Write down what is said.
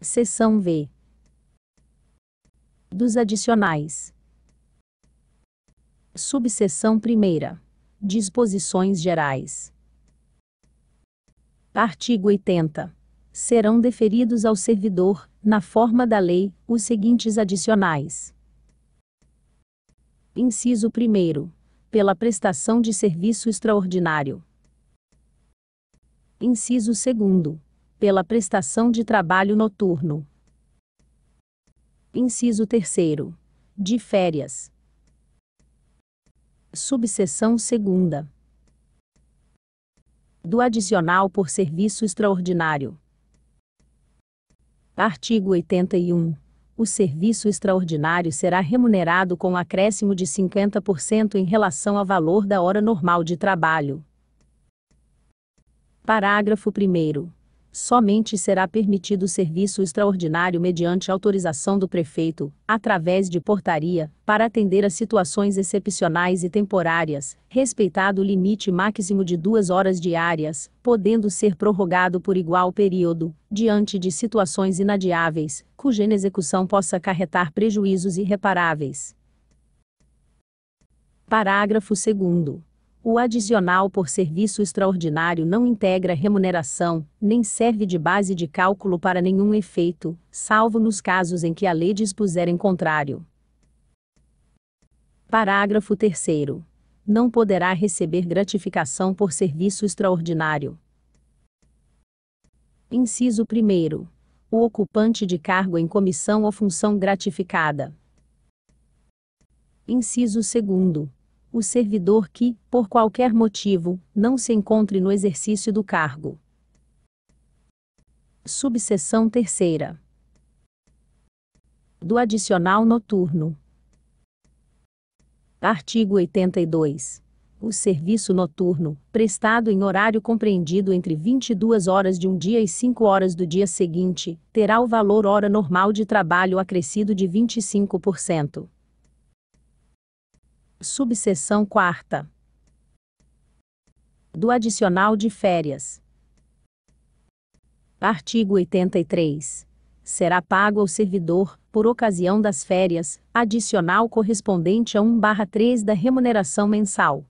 Seção V. Dos adicionais. Subseção primeira. Disposições gerais. Artigo 80. Serão deferidos ao servidor, na forma da lei, os seguintes adicionais. Inciso 1. Pela prestação de serviço extraordinário. Inciso 2 pela prestação de trabalho noturno. Inciso 3. De férias. Subseção 2. Do adicional por serviço extraordinário. Artigo 81. O serviço extraordinário será remunerado com um acréscimo de 50% em relação ao valor da hora normal de trabalho. Parágrafo 1 somente será permitido serviço extraordinário mediante autorização do prefeito, através de portaria, para atender a situações excepcionais e temporárias, respeitado o limite máximo de duas horas diárias, podendo ser prorrogado por igual período, diante de situações inadiáveis, cuja inexecução possa acarretar prejuízos irreparáveis. Parágrafo 2 o adicional por serviço extraordinário não integra remuneração, nem serve de base de cálculo para nenhum efeito, salvo nos casos em que a lei dispuser em contrário. Parágrafo 3. Não poderá receber gratificação por serviço extraordinário. Inciso 1. O ocupante de cargo em comissão ou função gratificada. Inciso 2 o servidor que, por qualquer motivo, não se encontre no exercício do cargo. Subseção terceira. Do adicional noturno. Artigo 82. O serviço noturno, prestado em horário compreendido entre 22 horas de um dia e 5 horas do dia seguinte, terá o valor hora normal de trabalho acrescido de 25% subseção quarta do adicional de férias. Artigo 83. Será pago ao servidor, por ocasião das férias, adicional correspondente a 1/3 da remuneração mensal.